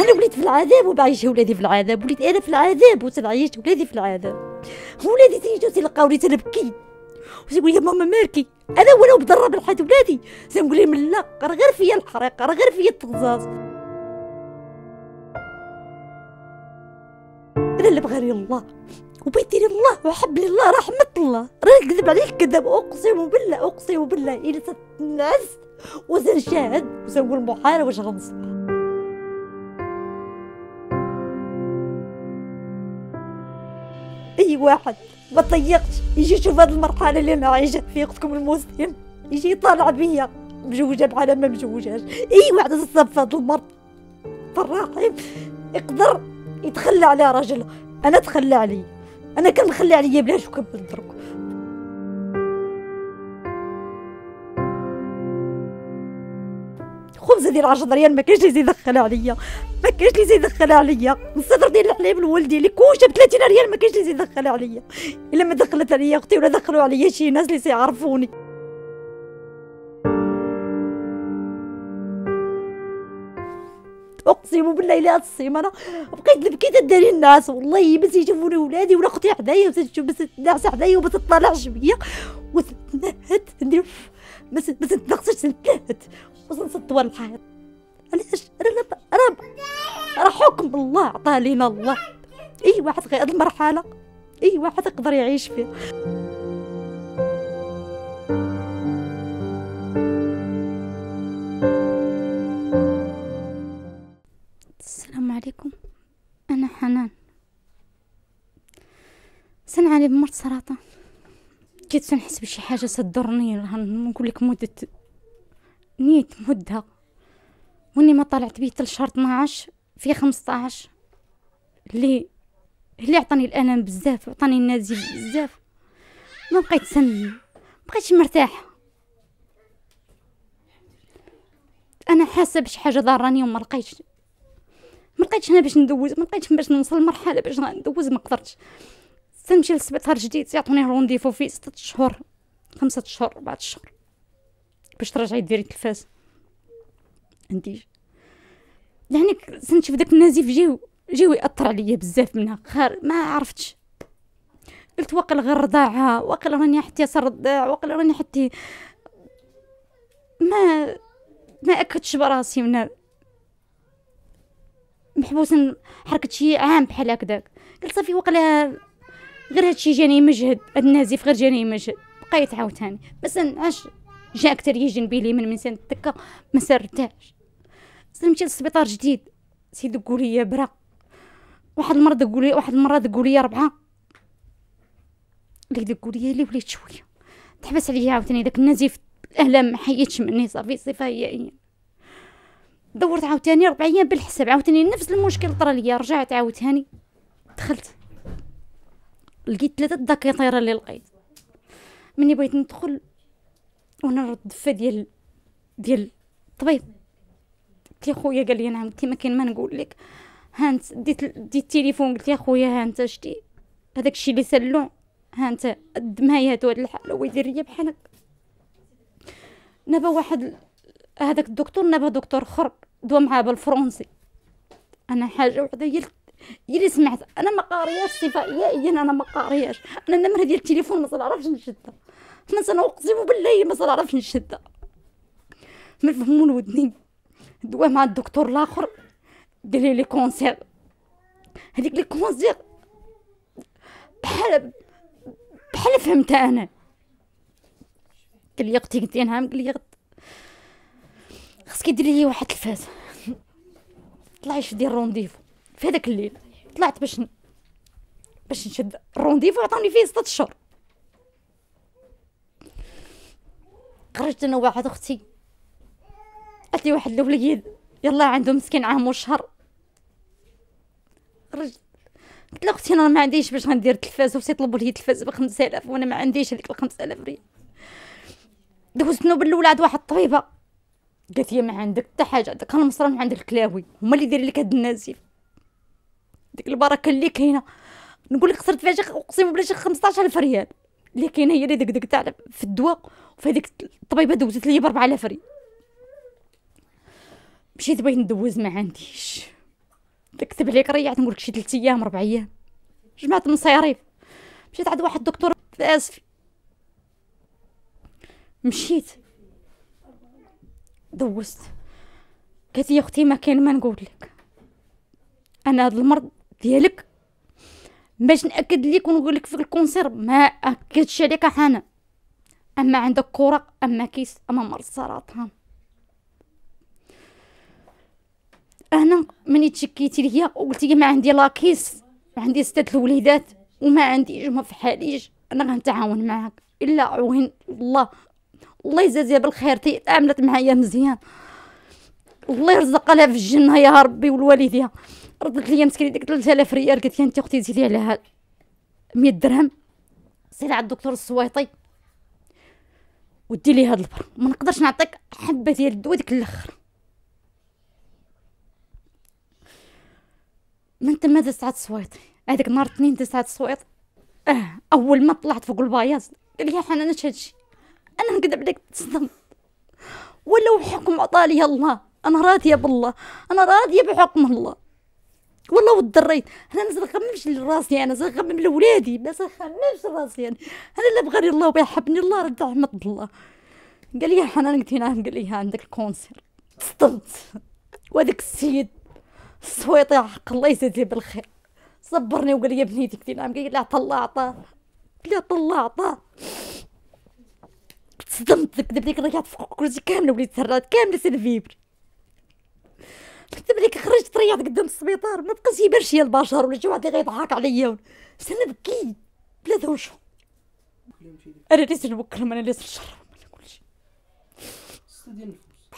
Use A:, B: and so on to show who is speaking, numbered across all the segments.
A: انا وليت في العذاب وبعيش ولادي في العذاب وليت انا في العذاب وتنعيش ولادي في العذاب ولادي تيجوا تلقاوني تنبكي وتقول يا ماما مالكي انا ولو بضرب الحيط ولادي تنقول لهم لا راه غير فيا الحريق راه غير فيا التغزاز انا اللي بغاني الله وبيت ديال الله وحب الله رحمة الله راه كذب عليك كذب اقسم بالله اقسم بالله الى تنعس شاهد وسنقول محالة واش غنصبح اي واحد ما طيقتش يجي يشوف هذه المرحله اللي انا عايشه فيها اختكم المسلم يجي يطالع بيا مجوجه بحال ما مجوجاش اي واحد تصب في هذا المرض الرحم يقدر يتخلى على راجلها انا تخلى عليا انا كنخلى عليا بلاش وكنبدل درك الخبز ديال 10 دريال ما كاينش اللي يدخل عليا ما كاينش اللي يدخل عليا الصدر ديال الحليب لولدي كوشه ب 30 ريال ما كاينش اللي يدخل عليا الا ما دخلت عليا اختي ولا دخلوا عليا شي ناس اللي سيعرفوني اقسم بالله الا هاد السيمانه بقيت بكيت تداري الناس والله ما تيشوفوني ولادي ولا اختي حدايا ما تنعس حدايا وما تطلعش بيا وتنهد ندير ما تنقصش نتلهت وصلت طوال الحائط علاش راه راه راه حكم الله عطاه لينا الله اي واحد غير هاد المرحله اي واحد يقدر يعيش فيها السلام عليكم انا حنان سنعاني بمرض سرطان كنت نحس بشي حاجه صدرني نقول لك مده نيت مدة واني ما طلعت بيه تل شهر 12 في 15 اللي اللي عطاني الالم بزاف عطاني النزيف بزاف ما بقيت سن بقيتش مرتاحه انا حاسه بش حاجه ضراني وما لقيتش ما لقيتش انا باش ندوز ما لقيتش باش نوصل مرحله باش ندوز ما قدرتش تنمشي للسبيطار جديد يعطوني رونديفو في ستة شهور خمسة شهور أربعة شهور باش ترجعي ديري التلفاز عنديش يعني سنشوف داك النزيف جيو جيو ياثر عليا بزاف منها خير ما عرفتش قلت واقل غير رضاعها واقل راني حتى صرضاع واقل راني حتى ما ما اكدتش براسي منها هذا حركه شي عام بحال هكداك قلت صافي وقلا غير هادشي جاني مجهد هاد النازف غير جاني مجهد بقيت عاوتاني بس عاش جا كتر يجن بيه اليمين من سنة الدكة ما سرداش سلمتي للسبيطار جديد سيد قولي يا برا واحد المرة قولي واحد المرة يا ربعة اللي تقولي لي وليت شوية تحبس عليا عاوتاني داك النزيف الألم ما حيتش مني صافي صفة هي هي دورت عاوتاني ربع أيام بالحساب عاوتاني نفس المشكل طرا ليا رجعت عاوتاني دخلت لقيت ثلاثة دقيطة اللي لقيت مني بغيت ندخل ونرى الضفه ديال ديال الطبيب قلت لي خويا قال لي نعم كيما كاين ما نقول لك هانت ديت ديت التليفون قلت لي خويا هانت شتي هذاك الشيء اللي سلو هانت الدمايه هادو هاد الحاله ويدير ليا بحالك نبا واحد هذاك الدكتور نبا دكتور اخر دوا معاه بالفرنسي انا حاجه وحده هي هي اللي سمعت انا ما قارياش صفائيه انا ما قارياش انا النمره ديال التليفون ما نعرفش نشدها ما سنقسم بالله ما سنعرف نشد ما نفهمون ودني دوا مع الدكتور الاخر قال لي كونسير هذيك لي كونسير بحال بحال فهمتها انا قال لي اختي قلت لها قال لي خصك ديري لي واحد الفاز طلعي شدي رونديفو في هذاك الليل طلعت باش باش نشد الرونديفو عطاوني فيه ستة شهور خرجت انا واحد اختي قالت لي واحد الوليد يلا عنده مسكين عام وشهر خرجت قلت لها اختي انا ما عنديش باش غندير التلفاز و تيطلبوا لي التلفاز ب 5000 وانا ما عنديش هذيك ال 5000 ريال دوزت نوب الاولاد واحد الطبيبه قالت لي ما عندك حتى حاجه عندك المصرم عند الكلاوي هما اللي دايرين لك هاد النزيف ديك البركه اللي كاينه نقول لك خسرت فيها اقسم بالله شي 15000 ريال اللي كاينه هي اللي دقدقت على في الدواء وفي هذيك الطبيبه دوزت لي ب 4000 ريال مشيت بغيت ندوز ما عنديش كتب عليك ريعت نقولك شي 3 ايام 4 ايام جمعت مصاريف مشيت عند واحد الدكتور في اسفي مشيت دوزت قالت لي اختي ما كاين ما نقول لك انا هذا المرض ديالك باش ناكد ليك ونقول لك في الكونسير ما اكدش عليك انا اما عندك كرة اما كيس اما مرض السرطان انا ملي تشكيتي ليا قلتي ما عندي لا كيس عندي ستة الوليدات وما عندي ما في حاليش انا غنتعاون معاك الا عوين الله الله يجازي بالخير تي تعاملت معايا مزيان الله يرزقها لها في الجنه يا ربي والوالديها ردت لي مسكين ديك 3000 ريال قالت لي انت اختي زيدي عليها 100 درهم سير عند الدكتور السويطي ودي لي هاد البر ما نقدرش نعطيك حبه ديال الدواء ديك الاخر من تما دازت عاد السويطي هذيك النهار الاثنين دازت السويط اه اول ما طلعت فوق البياض قال لي حنا انا هادشي انا نكذب عليك تصدم ولو حكم عطالي الله انا راضيه بالله انا راضيه بحكم الله والله وضريت انا نزل نخممش لراسي انا نخمم لولادي ما نخممش لراسي انا انا لا بغاني الله ويحبني الله رد حمد الله قال لي حنان قلت هنا قال لي عندك الكونسير صدمت وهذاك السيد السويطي حق الله يجازيه بالخير صبرني وقال لي بنيتي قلت نعم قال لي عطا الله عطاه قال لي عطا الله عطاه صدمت كذب ديك رجعت فوق كرسي كامله وليت سرات كامله سلفيبر كتب عليك خرجت ريحت قدام السبيطار ما بقاش يبرش يا البشر ولا شي واحد اللي غيضحك عليا سنة بكي بلا دوشه انا اللي نوكلهم انا اللي نشرهم انا كلشي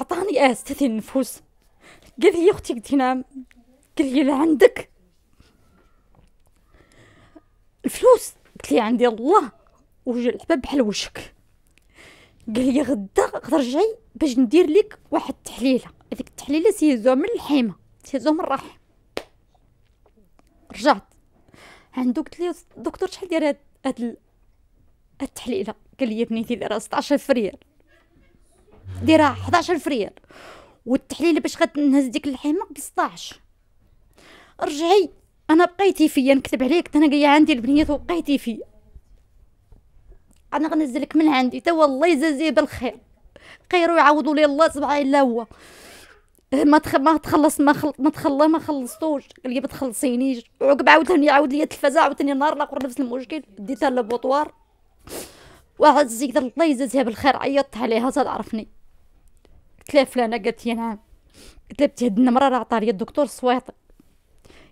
A: عطاني اه استثني النفوس قال لي اختي قلت نعم قال لي عندك الفلوس قلت لي عندي الله وجه الحباب بحال وشك قال لي غدا رجعي باش ندير لك واحد التحليله هذيك التحليله سيزوها من الحيمه سيزوها من الرحم رجعت عندو قلت لي دكتور شحال داير هاد هاد التحليله قال لي بنيتي دايره 16 ريال دايره 11 ريال والتحليله باش غتنهز ديك الحيمه ب 16 رجعي انا بقيتي فيا نكتب عليك انا جايه عندي البنيات وبقيتي فيا انا غنزلك من عندي تا والله يجازيه بالخير خير ويعوضوا لي الله سبحانه الا هو إيه، ما تخ... ما تخلص ما خل... ما تخلى ما خلصتوش قال لي ما تخلصينيش وعقب عاوتاني عاود لي التلفازه عاوتاني نهار الاخر نفس المشكل ديتها للبوطوار واحد الزيكدة الله يجازيها بالخير عيطت عليها تعرفني قلت لها فلانه قالت لي نعم قلت لها بنتي هاد النمره راه عطاها لي الدكتور السويطي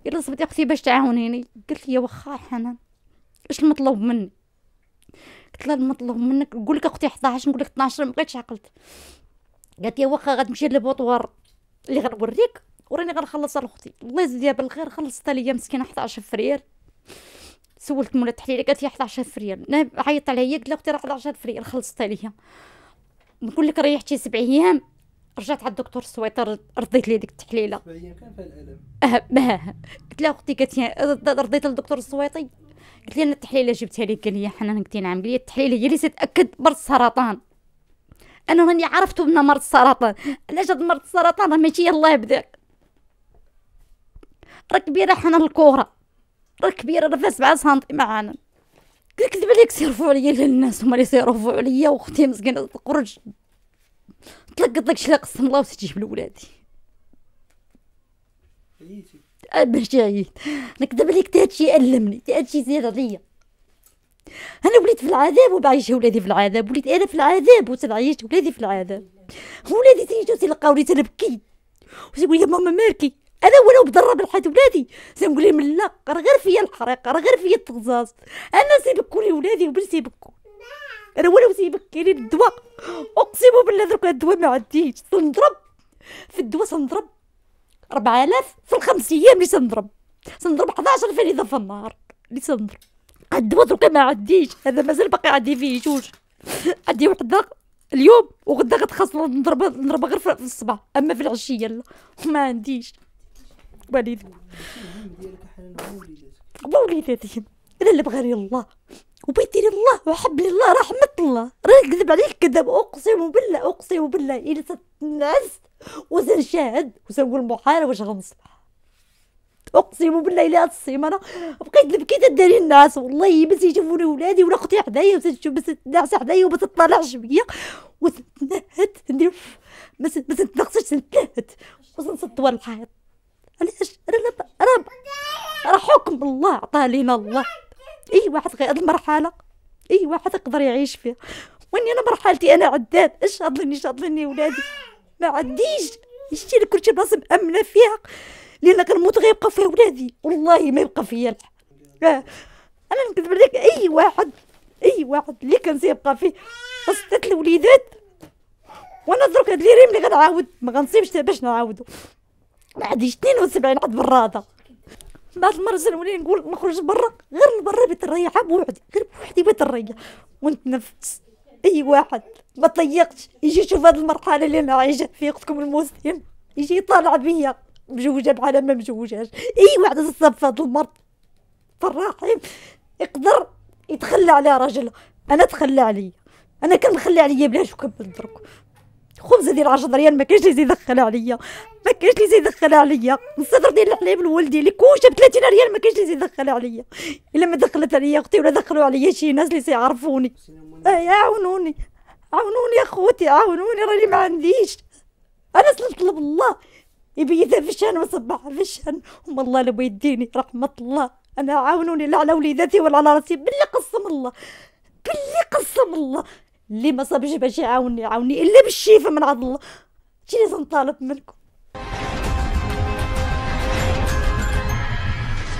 A: الا صبتي اختي باش تعاونيني قلت لي واخا حنان اش المطلوب مني قلت لها المطلوب منك نقول لك اختي 11 نقول لك 12 ما بقيتش عقلت قالت لي واخا غتمشي للبوطوار اللي غنوريك وراني غنخلص على اختي الله يجزيها بالخير خلصتها ليا مسكينه 11 فريال سولت مولا التحليل قالت لي 11 فريال انا عيطت عليا قلت لها اختي راه 11 فريال خلصتها ليا نقول لك ريحتي سبع ايام رجعت على الدكتور السويطر رضيت لي ديك التحليله سبع ايام كان فيها الالم اه قلت لها اختي قالت لي رضيت للدكتور السويطي قلت لي انا التحليله جبتها لي قال لي حنان قلت نعم قال لي التحليله هي اللي تتاكد مرض السرطان انا راني عرفت بنا مرض السرطان علاش هاد مرض السرطان راه ماشي الله بذاك راه كبيره حنا الكوره راه كبيره راه فيها 7 سنتي معانا كذب عليك سيرفو عليا الناس هما اللي سيرفو عليا واختي مسكينه تخرج تلقط داكشي اللي قسم الله وتجيب لولادي مشاهير نكذب عليك هادشي ألمني هادشي زيادة عليا انا وليت في العذاب وبعيش ولادي في العذاب وليت انا في العذاب وتنعيش ولادي في العذاب ولادي تيجوا تلقاوني تنبكي وتقول يا ماما مالكي انا ولو بضرب الحيط ولادي تنقول لهم لا راه غير فيا الحريق راه غير فيا التغزاز انا كوني ولادي وبنت سيبك انا ولو كاين الدواء اقسم بالله درك الدواء ما عنديش تنضرب في الدواء تنضرب 4000 في الخمس ايام اللي سنضرب سنضرب 11 فريده في النهار اللي سنضرب قد درك ما عديش هذا مازال باقي عندي فيه جوج عندي وحده اليوم وغدا غتخاصنا نضرب نضرب غير في الصباح اما في العشيه لا ما عنديش والدي وليداتي انا اللي بغاني الله وبيتي لله وحب لله رحمة الله راه كذب عليك كذب أقسم بالله أقسم بالله إلى الناس وسنشاهد وسنقول محال واش غنصلح اقسم بالله الى هاد السيمانه بقيت بكيت تداري الناس والله بس يشوفوني ولادي ولا اختي حدايا بس تنعس حدايا وبس تطلعش بيا وتنهد ندير ما تنقصش تنتلهد ورا الحيط علاش راه راه حكم الله عطاه لينا الله اي واحد غير هاد المرحله اي واحد يقدر يعيش فيها واني انا مرحلتي انا عداد اش اش شاضلني ولادي ما عديش شتي لك كلشي بلاصه مامنه فيها لان كنموت غيبقى فيها ولادي والله ما يبقى فيا آه. انا نكذب عليك اي واحد اي واحد اللي كان سيبقى فيه خاصة الوليدات وانا درك هاد الريم اللي غنعاود ما غنصيبش باش نعاودو عندي 72 عاد بالراضه من بعد المرة ولي نقول نخرج برا غير برا بيت الريحة بوحدي غير بوحدي بيت الريحة ونتنفس اي واحد ما طيقتش يجي يشوف هذه المرحله اللي انا عايشه في اختكم المسلم يجي يطالع بيا مجوجة بحال ما مجوجاش اي واحد تصاب في هذا المرض فالرحم يقدر يتخلى على راجلها انا تخلى عليا انا كنخلى عليا بلاش وكنبدل درك خبز ديال 10 دريال ما كاينش اللي دخل عليا ما كاينش اللي دخل عليا الصدر ديال الحليب لولدي اللي كوشه ب 30 ريال ما كاينش اللي دخل عليا الا ما دخلت عليا اختي ولا دخلوا عليا شي ناس اللي سيعرفوني عاونوني عاونوني اخوتي عاونوني راني ما عنديش انا نطلب الله يبيتها في الشان وصبعها في الشان وما الله لو يديني رحمه الله انا عاونوني لا على وليداتي ولا على راسي باللي قسم الله باللي قسم الله اللي ما صابش باش يعاوني عاوني الا بالشيفة من عند الله هادشي لازم نطالب منكم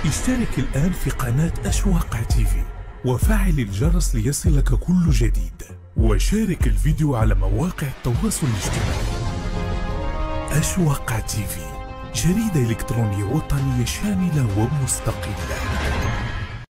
A: اشترك الان في قناه اشواق تيفي وفعل الجرس ليصلك كل جديد وشارك الفيديو على مواقع التواصل الاجتماعي اشواق تيفي جريده الكترونيه وطنيه شامله ومستقله